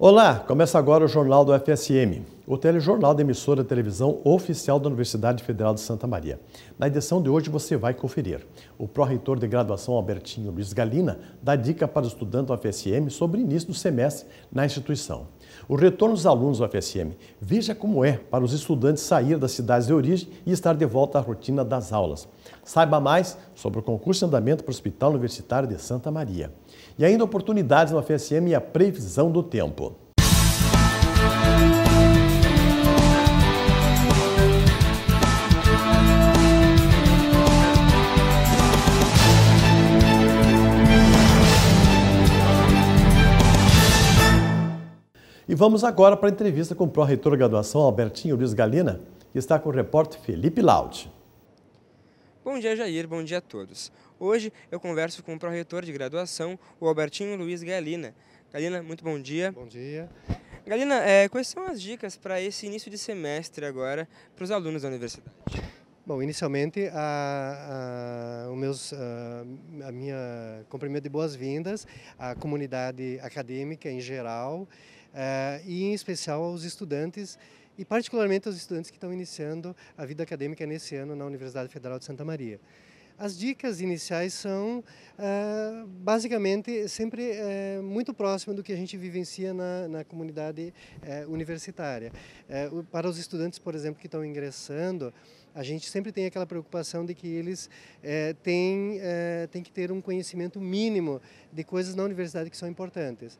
Olá, começa agora o Jornal do FSM, o telejornal da emissora de televisão oficial da Universidade Federal de Santa Maria. Na edição de hoje você vai conferir. O pró-reitor de graduação Albertinho Luiz Galina dá dica para o estudante do FSM sobre o início do semestre na instituição. O retorno dos alunos do FSM. Veja como é para os estudantes sair das cidades de origem e estar de volta à rotina das aulas. Saiba mais sobre o concurso de andamento para o Hospital Universitário de Santa Maria. E ainda oportunidades no FSM e a previsão do tempo. E vamos agora para a entrevista com o pró-reitor de graduação Albertinho Luiz Galina, que está com o repórter Felipe Laut. Bom dia, Jair. Bom dia a todos. Hoje eu converso com o pró-reitor de graduação, o Albertinho Luiz Galina. Galina, muito bom dia. Bom dia. Galina, é, quais são as dicas para esse início de semestre agora para os alunos da universidade? Bom, inicialmente a, a, o meus, a, a minha cumprimento de boas-vindas à comunidade acadêmica em geral eh, e em especial aos estudantes e particularmente aos estudantes que estão iniciando a vida acadêmica nesse ano na Universidade Federal de Santa Maria. As dicas iniciais são eh, basicamente sempre eh, muito próximas do que a gente vivencia na, na comunidade universitária. para os estudantes, por exemplo, que estão ingressando, a gente sempre tem aquela preocupação de que eles é, têm, é, têm que ter um conhecimento mínimo de coisas na universidade que são importantes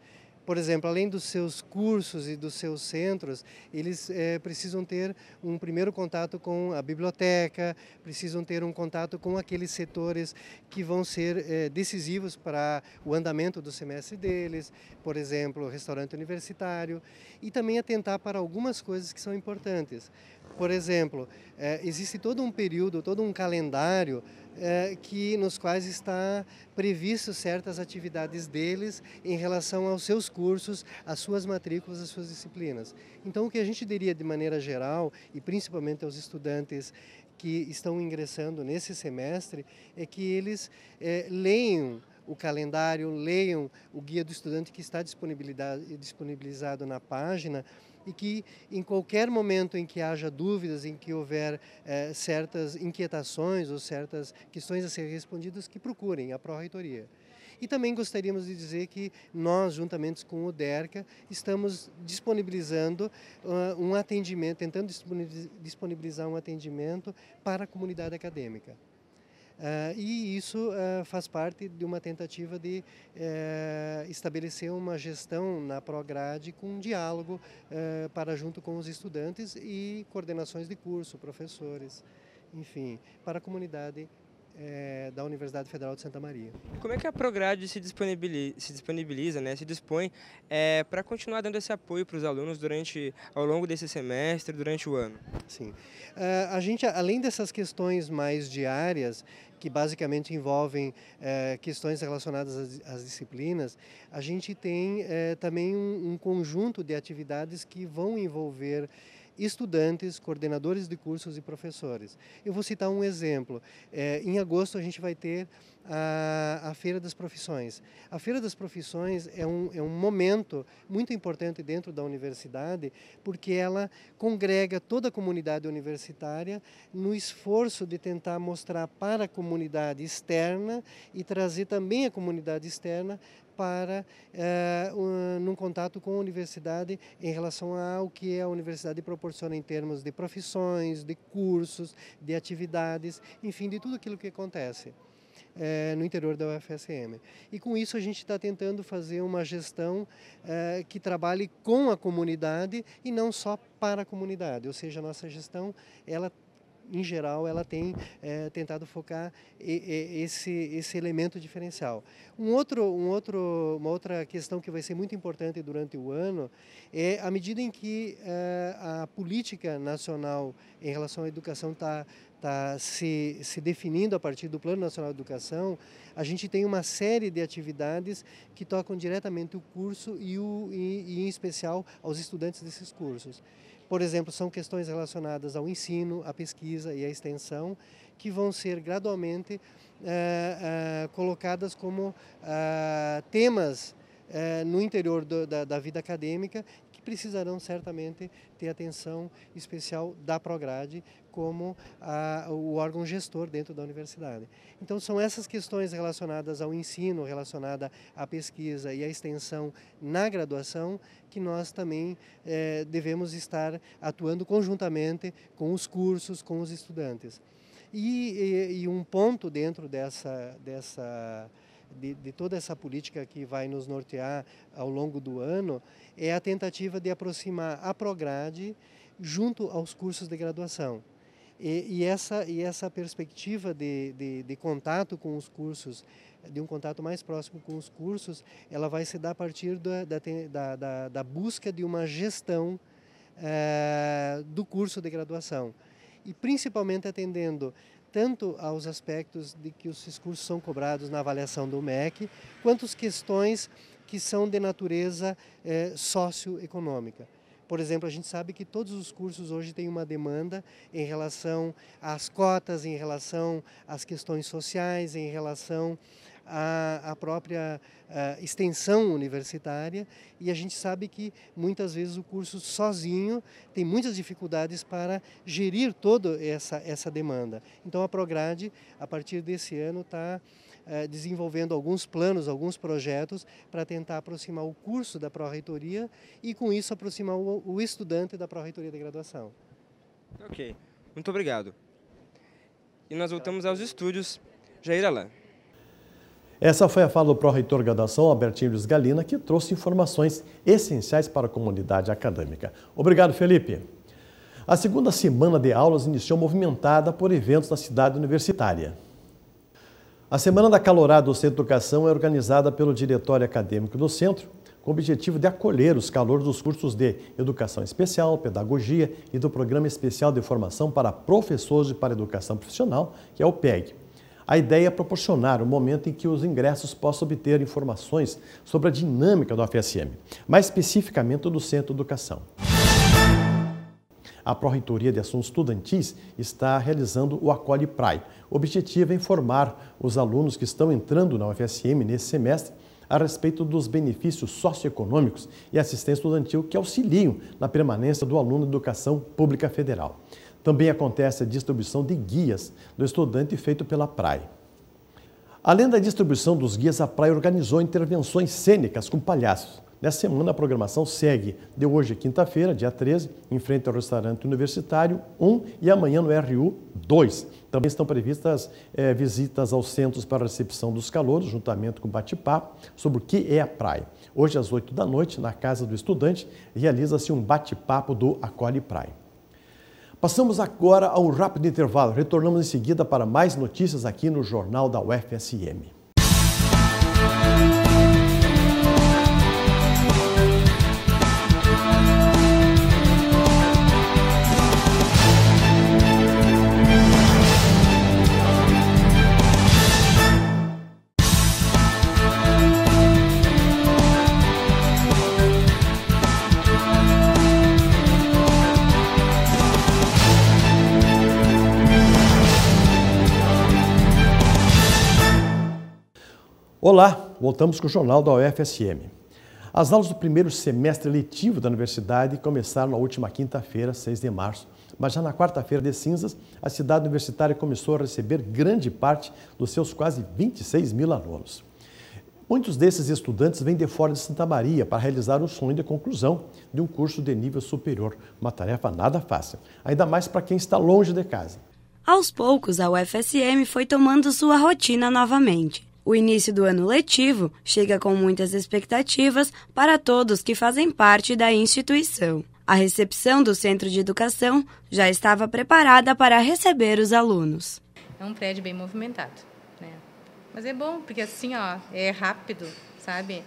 por exemplo, além dos seus cursos e dos seus centros, eles é, precisam ter um primeiro contato com a biblioteca, precisam ter um contato com aqueles setores que vão ser é, decisivos para o andamento do semestre deles, por exemplo, restaurante universitário, e também atentar para algumas coisas que são importantes. Por exemplo, é, existe todo um período, todo um calendário é, que nos quais está previsto certas atividades deles em relação aos seus cursos, às suas matrículas, às suas disciplinas. Então, o que a gente diria de maneira geral e principalmente aos estudantes que estão ingressando nesse semestre é que eles é, eh, leiam o calendário, leiam o guia do estudante que está disponibilizado na página e que em qualquer momento em que haja dúvidas, em que houver eh, certas inquietações ou certas questões a serem respondidas, que procurem a Pró-Reitoria. E também gostaríamos de dizer que nós, juntamente com o DERCA, estamos disponibilizando uh, um atendimento, tentando disponibilizar um atendimento para a comunidade acadêmica. Uh, e isso uh, faz parte de uma tentativa de uh, estabelecer uma gestão na Prograde com um diálogo ah, para junto com os estudantes e coordenações de curso, professores, enfim, para a comunidade é, da Universidade Federal de Santa Maria. Como é que a Prograde se disponibiliza, se, disponibiliza, né, se dispõe é, para continuar dando esse apoio para os alunos durante, ao longo desse semestre, durante o ano? Sim. É, a gente, além dessas questões mais diárias, que basicamente envolvem é, questões relacionadas às, às, disciplinas, a gente tem é, também um, um, conjunto de atividades que vão envolver estudantes, coordenadores de cursos e professores. Eu vou citar um exemplo. É, em agosto a gente vai ter a, a, Feira das Profissões. A Feira das Profissões é um, é um momento muito importante dentro da universidade, porque ela congrega toda a comunidade universitária no esforço de tentar mostrar para a comunidade externa e trazer também a comunidade externa para uh, eh, um, num contato com a universidade em relação ao que a universidade proporciona em termos de profissões, de cursos, de atividades, enfim, de tudo aquilo que acontece é, no interior da UFSM. E com isso a gente está tentando fazer uma gestão é, que trabalhe com a comunidade e não só para a comunidade, ou seja, a nossa gestão ela em geral, ela tem é, tentado focar esse, esse elemento diferencial. Um outro, um outro, uma outra questão que vai ser muito importante durante o ano é a medida em que é, a política nacional em relação à educação está está se, se definindo a partir do Plano Nacional de Educação, a gente tem uma série de atividades que tocam diretamente o curso e, o, e, e em especial aos estudantes desses cursos. Por exemplo, são questões relacionadas ao ensino, à pesquisa e à extensão, que vão ser gradualmente eh, eh, colocadas como ah, temas eh, no interior do, da, da vida acadêmica precisarão certamente ter atenção especial da Prograde como a, o órgão gestor dentro da universidade. Então são essas questões relacionadas ao ensino, relacionada à pesquisa e à extensão na graduação que nós também eh, devemos estar atuando conjuntamente com os cursos, com os estudantes. E, e, e um ponto dentro dessa, dessa de, de toda essa política que vai nos nortear ao longo do ano é a tentativa de aproximar a Prograde junto aos cursos de graduação. E, e, essa, e essa perspectiva de, de, de, contato com os cursos, de um contato mais próximo com os cursos, ela vai se dar a partir da, da, da, da busca de uma gestão eh, do curso de graduação. E principalmente atendendo tanto aos aspectos de que os cursos são cobrados na avaliação do MEC, quanto às questões que são de natureza eh, socioeconômica. Por exemplo, a gente sabe que todos os cursos hoje têm uma demanda em relação às cotas, em relação às questões sociais, em relação a, a própria a extensão universitária e a gente sabe que muitas vezes o curso sozinho tem muitas dificuldades para gerir toda essa, essa demanda. Então a Prograde, a partir desse ano, está eh, desenvolvendo alguns planos, alguns projetos para tentar aproximar o curso da pró-reitoria e, com isso, aproximar o, estudante da pró-reitoria da graduação. Ok, muito obrigado. E nós voltamos aos estúdios. Jair Alain. Essa foi a fala do pró-reitor graduação Albertinho Luiz Galina, que trouxe informações essenciais para a comunidade acadêmica. Obrigado, Felipe. A segunda semana de aulas iniciou movimentada por eventos na cidade universitária. A Semana da Calorada do Centro de Educação é organizada pelo Diretório Acadêmico do Centro, com o objetivo de acolher os calores dos cursos de Educação Especial, Pedagogia e do Programa Especial de Formação para Professores e para Educação Profissional, que é o PEG. A ideia é proporcionar o um momento em que os ingressos possam obter informações sobre a dinâmica do FSM, mais especificamente do Centro de Educação. A Pró-Reitoria de Assuntos Estudantis está realizando o Acolhe Praia. O objetivo é informar os alunos que estão entrando na UFSM nesse semestre a respeito dos benefícios socioeconômicos e assistência estudantil que auxiliam na permanência do aluno de educação pública federal. Também acontece a distribuição de guias do estudante feito pela praia. Além da distribuição dos guias, a praia organizou intervenções cênicas com palhaços. Nessa semana, a programação segue de hoje, quinta-feira, dia 13, em frente ao restaurante universitário 1 e amanhã no RU 2. Também estão previstas é, visitas aos centros para recepção dos calouros, juntamente com bate-papo sobre o que é a praia. Hoje, às 8 da noite, na Casa do Estudante, realiza-se um bate-papo do Acolhe Praia. Passamos agora a um rápido intervalo. Retornamos em seguida para mais notícias aqui no Jornal da UFSM. Olá, voltamos com o Jornal da UFSM. As aulas do primeiro semestre letivo da universidade começaram na última quinta-feira, 6 de março, mas já na quarta-feira de cinzas, a cidade universitária começou a receber grande parte dos seus quase 26 mil alunos. Muitos desses estudantes vêm de fora de Santa Maria para realizar o sonho de conclusão de um curso de nível superior, uma tarefa nada fácil, ainda mais para quem está longe de casa. Aos poucos, a UFSM foi tomando sua rotina novamente. O início do ano letivo chega com muitas expectativas para todos que fazem parte da instituição. A recepção do Centro de Educação já estava preparada para receber os alunos. É um prédio bem movimentado, né? Mas é bom porque assim, ó, é rápido, sabe?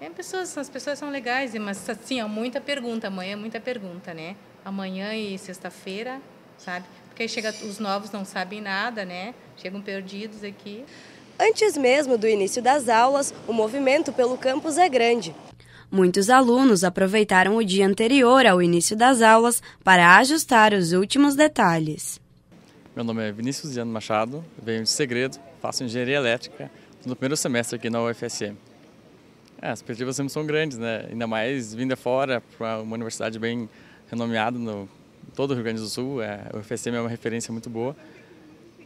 É, pessoas, as pessoas são legais, mas assim, ó, muita pergunta. Amanhã é muita pergunta, né? Amanhã e sexta-feira, sabe? Porque aí chega, os novos não sabem nada, né? Chegam perdidos aqui. Antes mesmo do início das aulas, o movimento pelo campus é grande. Muitos alunos aproveitaram o dia anterior ao início das aulas para ajustar os últimos detalhes. Meu nome é Vinícius Diano Machado, venho de Segredo, faço engenharia elétrica no primeiro semestre aqui na UFSM. É, as perspectivas sempre são grandes, né? ainda mais vindo de fora para uma universidade bem renomeada no todo o Rio Grande do Sul. É, a UFSM é uma referência muito boa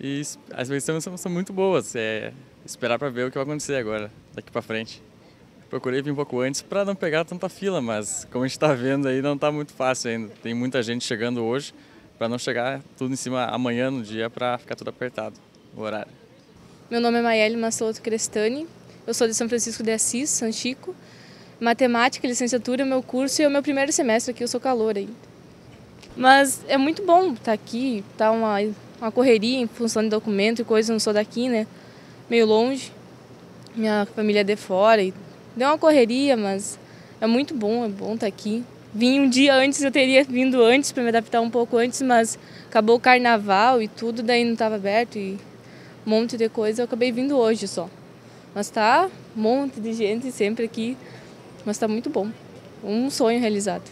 e as versões são, são muito boas. É esperar para ver o que vai acontecer agora, daqui para frente. Procurei vir um pouco antes para não pegar tanta fila, mas como a gente está vendo aí, não está muito fácil ainda. Tem muita gente chegando hoje para não chegar tudo em cima amanhã no dia para ficar tudo apertado o horário. Meu nome é Maiele Massoto Crestani, eu sou de São Francisco de Assis, Sanchico Matemática, licenciatura, meu curso e é o meu primeiro semestre aqui, eu sou calor ainda. Mas é muito bom estar tá aqui, estar tá uma uma correria em função de documento e coisa, não sou daqui, né? Meio longe. Minha família é de fora e deu uma correria, mas é muito bom, é bom estar tá aqui. Vim um dia antes, eu teria vindo antes para me adaptar um pouco antes, mas acabou o carnaval e tudo, daí não estava aberto e um monte de coisa, eu acabei vindo hoje só. Mas tá um monte de gente sempre aqui, mas tá muito bom. Um sonho realizado.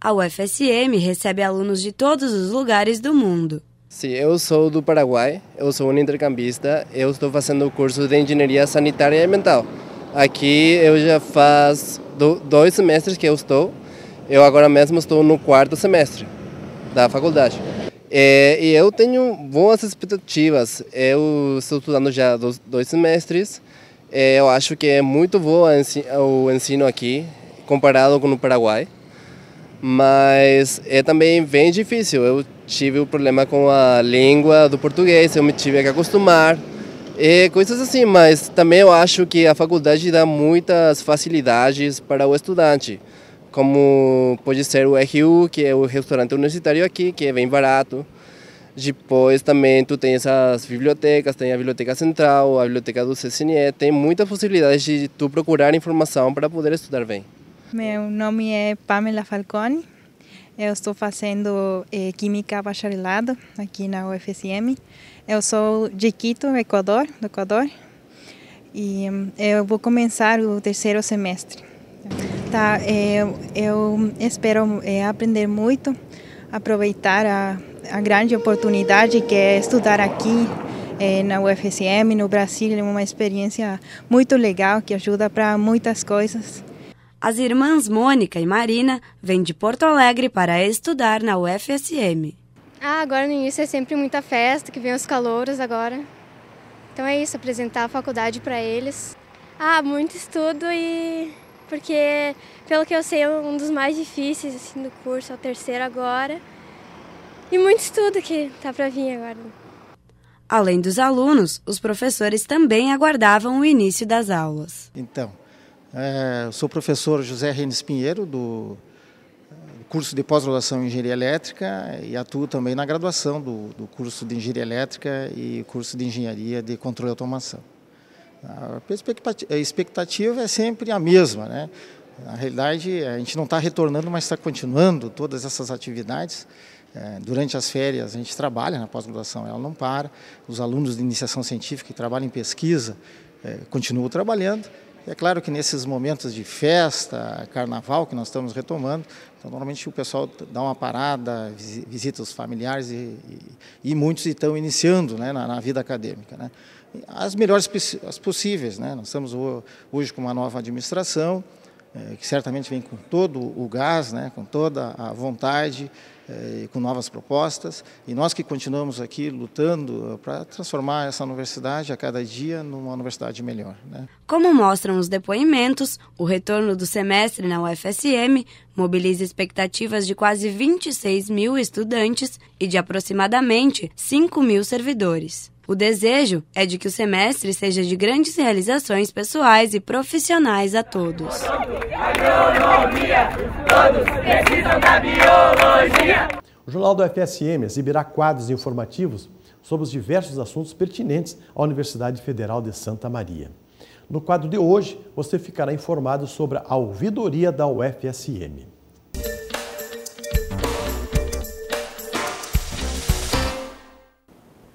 A UFSM recebe alunos de todos os lugares do mundo. Sim, eu sou do Paraguai, eu sou um intercambista, eu estou fazendo o curso de Engenharia Sanitária e Ambiental. Aqui eu já faz dois semestres que eu estou, eu agora mesmo estou no quarto semestre da faculdade. É, e eu tenho boas expectativas, eu estou estudando já dois semestres, é, eu acho que é muito bom o ensino aqui, comparado com o Paraguai mas é também bem difícil. Eu tive o um problema com a língua do português, eu me tive que acostumar e coisas assim, mas também eu acho que a faculdade dá muitas facilidades para o estudante, como pode ser o RU, que é o restaurante universitário aqui, que é bem barato. Depois também tu tem essas bibliotecas, tem a Biblioteca Central, a Biblioteca do CCNE, tem muitas possibilidades de tu procurar informação para poder estudar bem. Meu nome é Pamela Falcone. Eu estou fazendo eh, Química Bacharelado aqui na UFSM. Eu sou de Quito, Equador, do Equador. E eh, eu vou começar o terceiro semestre. Tá, eh, eu, eu espero eh, aprender muito, aproveitar a, a grande oportunidade que é estudar aqui eh, na UFSM, no Brasil, é uma experiência muito legal que ajuda para muitas coisas. As irmãs Mônica e Marina vêm de Porto Alegre para estudar na UFSM. Ah, agora no início é sempre muita festa, que vem os calouros agora. Então é isso, apresentar a faculdade para eles. Ah, muito estudo e porque pelo que eu sei é um dos mais difíceis assim do curso, é o terceiro agora. E muito estudo que tá para vir agora. Além dos alunos, os professores também aguardavam o início das aulas. Então, é, sou professor José Renes Pinheiro, do curso de pós-graduação em Engenharia Elétrica e atuo também na graduação do, do, curso de Engenharia Elétrica e curso de Engenharia de Controle e Automação. A expectativa é sempre a mesma, né? Na realidade, a gente não está retornando, mas está continuando todas essas atividades. É, durante as férias, a gente trabalha na pós-graduação, ela não para. Os alunos de iniciação científica que trabalham em pesquisa é, continuam trabalhando. É claro que nesses momentos de festa, carnaval, que nós estamos retomando, então normalmente o pessoal dá uma parada, visita os familiares e, e, e muitos estão iniciando né, na, na, vida acadêmica. Né. As melhores as possíveis. Né. Nós estamos hoje com uma nova administração, eh, que certamente vem com todo o gás, né, com toda a vontade, é, com novas propostas. E nós que continuamos aqui lutando eh, para transformar essa universidade a cada dia numa universidade melhor. Né. Como mostram os depoimentos, o retorno do semestre na UFSM mobiliza expectativas de quase 26 mil estudantes e de aproximadamente 5 mil servidores. O desejo é de que o semestre seja de grandes realizações pessoais e profissionais a todos. Biologia, todos precisam da biologia. O Jornal do FSM exibirá quadros informativos sobre os diversos assuntos pertinentes à Universidade Federal de Santa Maria. No quadro de hoje, você ficará informado sobre a ouvidoria da UFSM.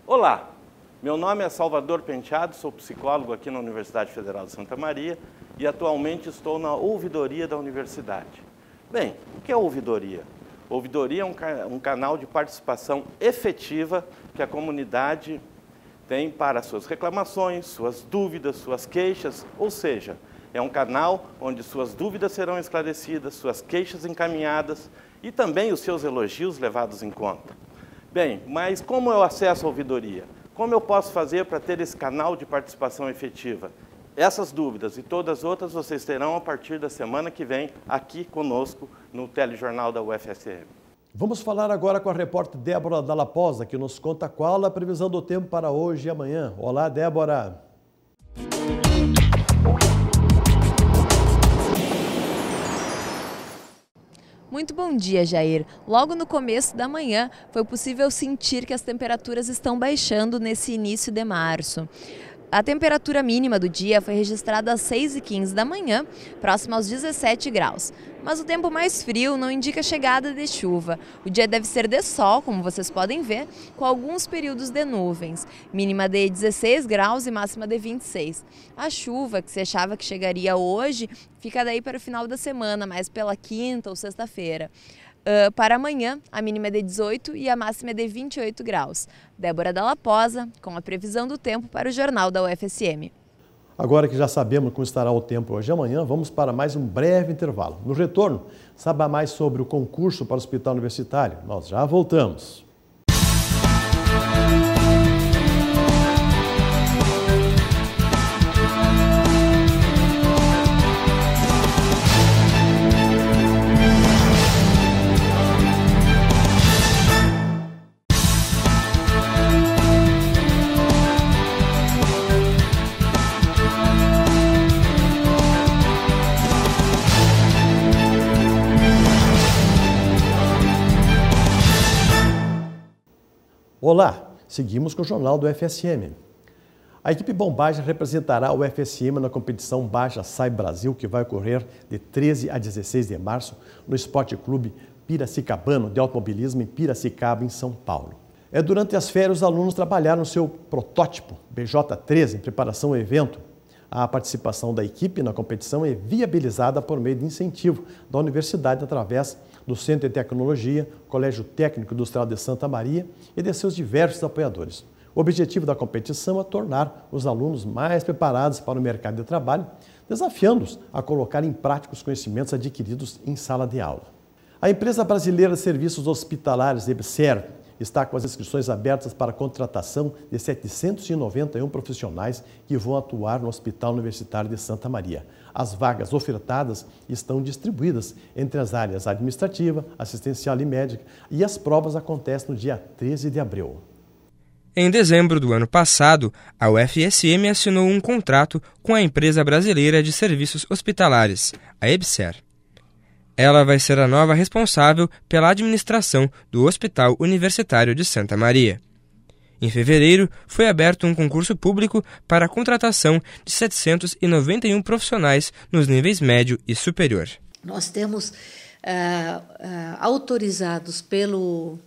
Olá, meu nome é Salvador Penteado, sou psicólogo aqui na Universidade Federal de Santa Maria e atualmente estou na ouvidoria da universidade. Bem, o que é ouvidoria? Ouvidoria é um, um canal de participação efetiva que a comunidade tem para suas reclamações, suas dúvidas, suas queixas, ou seja, é um canal onde suas dúvidas serão esclarecidas, suas queixas encaminhadas e também os seus elogios levados em conta. Bem, mas como eu acesso a ouvidoria? Como eu posso fazer para ter esse canal de participação efetiva? Essas dúvidas e todas as outras vocês terão a partir da semana que vem aqui conosco no Telejornal da UFSM. Vamos falar agora com a repórter Débora Dalaposa, que nos conta qual a previsão do tempo para hoje e amanhã. Olá, Débora. Muito bom dia, Jair. Logo no começo da manhã, foi possível sentir que as temperaturas estão baixando nesse início de março. A temperatura mínima do dia foi registrada às 6h15 da manhã, próximo aos 17 graus. Mas o tempo mais frio não indica chegada de chuva. O dia deve ser de sol, como vocês podem ver, com alguns períodos de nuvens, mínima de 16 graus e máxima de 26. A chuva, que se achava que chegaria hoje, fica daí para o final da semana, mais pela quinta ou sexta-feira. Uh, para amanhã, a mínima é de 18 e a máxima é de 28 graus. Débora Dalaposa, com a previsão do tempo para o Jornal da UFSM. Agora que já sabemos como estará o tempo hoje e amanhã, vamos para mais um breve intervalo. No retorno, saiba mais sobre o concurso para o Hospital Universitário. Nós já voltamos. Seguimos com o jornal do FSM. A equipe Bombagem representará o FSM na competição Baixa Sai Brasil, que vai ocorrer de 13 a 16 de março no Esporte Clube Piracicabano de Automobilismo em Piracicaba, em São Paulo. É durante as férias os alunos trabalharam seu protótipo BJ13 em preparação ao evento. A participação da equipe na competição é viabilizada por meio de incentivo da universidade através do Centro de Tecnologia, Colégio Técnico Industrial de Santa Maria e de seus diversos apoiadores. O objetivo da competição é tornar os alunos mais preparados para o mercado de trabalho, desafiando-os a colocar em prática os conhecimentos adquiridos em sala de aula. A empresa brasileira de serviços hospitalares, EBSER, está com as inscrições abertas para a contratação de 791 profissionais que vão atuar no Hospital Universitário de Santa Maria as vagas ofertadas estão distribuídas entre as áreas administrativa, assistencial e médica e as provas acontecem no dia 13 de abril. Em dezembro do ano passado, a UFSM assinou um contrato com a empresa brasileira de serviços hospitalares, a EBSER. Ela vai ser a nova responsável pela administração do Hospital Universitário de Santa Maria. Em fevereiro, foi aberto um concurso público para a contratação de 791 profissionais nos níveis médio e superior. Nós temos eh, eh, autorizados pelo,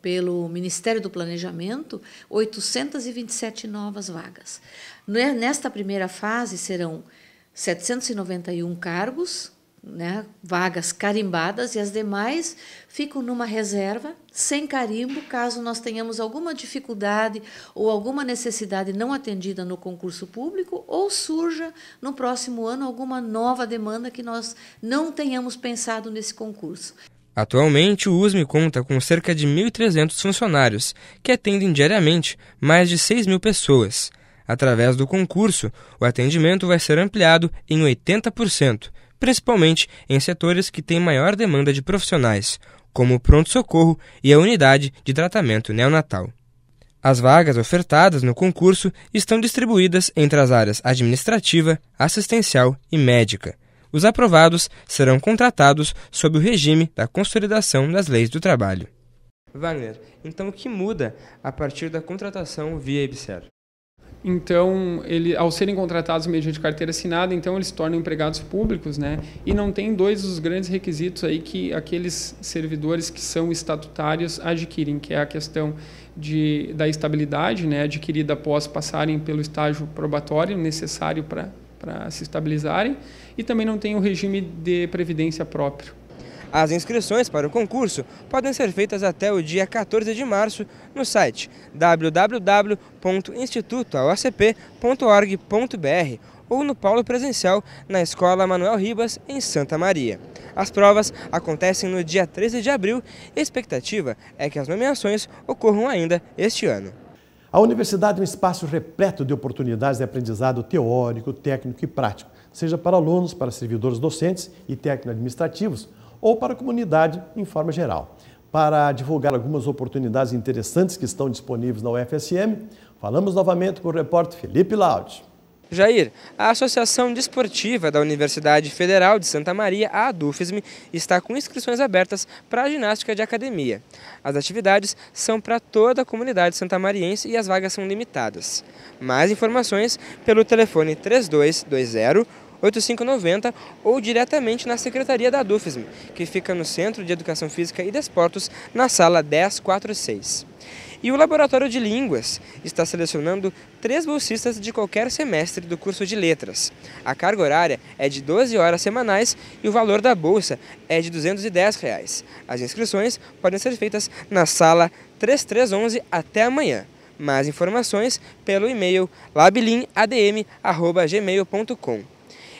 pelo Ministério do Planejamento 827 novas vagas. Nesta primeira fase serão 791 cargos né, vagas carimbadas e as demais ficam numa reserva sem carimbo, caso nós tenhamos alguma dificuldade ou alguma necessidade não atendida no concurso público ou surja no próximo ano alguma nova demanda que nós não tenhamos pensado nesse concurso. Atualmente, o USME conta com cerca de 1.300 funcionários, que atendem diariamente mais de 6 mil pessoas. Através do concurso, o atendimento vai ser ampliado em 80%, principalmente em setores que têm maior demanda de profissionais, como o pronto-socorro e a unidade de tratamento neonatal. As vagas ofertadas no concurso estão distribuídas entre as áreas administrativa, assistencial e médica. Os aprovados serão contratados sob o regime da consolidação das leis do trabalho. Wagner, então o que muda a partir da contratação via IBSER? Então, ele, ao serem contratados mediante carteira assinada, então eles se tornam empregados públicos, né? E não tem dois dos grandes requisitos aí que aqueles servidores que são estatutários adquirem, que é a questão de, da estabilidade, né? Adquirida após passarem pelo estágio probatório necessário para se estabilizarem, e também não tem o regime de previdência próprio. As inscrições para o concurso podem ser feitas até o dia 14 de março no site www.institutoaocp.org.br ou no Paulo Presencial, na Escola Manuel Ribas, em Santa Maria. As provas acontecem no dia 13 de abril e a expectativa é que as nomeações ocorram ainda este ano. A universidade é um espaço repleto de oportunidades de aprendizado teórico, técnico e prático, seja para alunos, para servidores docentes e técnico-administrativos, ou para a comunidade em forma geral. Para divulgar algumas oportunidades interessantes que estão disponíveis na UFSM, falamos novamente com o repórter Felipe Laude. Jair, a Associação Desportiva da Universidade Federal de Santa Maria, a ADUFSM, está com inscrições abertas para a ginástica de academia. As atividades são para toda a comunidade santamariense e as vagas são limitadas. Mais informações pelo telefone 3220 8590 ou diretamente na Secretaria da DUFSM, que fica no Centro de Educação Física e Desportos, na sala 1046. E o Laboratório de Línguas está selecionando três bolsistas de qualquer semestre do curso de Letras. A carga horária é de 12 horas semanais e o valor da bolsa é de R$ 210. Reais. As inscrições podem ser feitas na sala 3311 até amanhã. Mais informações pelo e-mail labilinadm.gmail.com.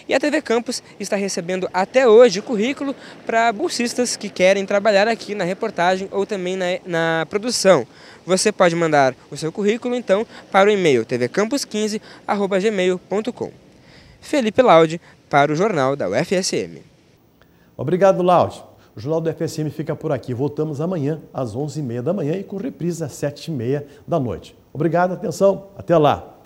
E a TV Campus está recebendo até hoje currículo para bolsistas que querem trabalhar aqui na reportagem ou também na, na produção. Você pode mandar o seu currículo, então, para o e-mail tvcampus15.gmail.com. Felipe Laude, para o Jornal da UFSM. Obrigado, Laude. O Jornal do UFSM fica por aqui. Voltamos amanhã às 11h30 da manhã e com reprise às 7h30 da noite. Obrigado, atenção. Até lá.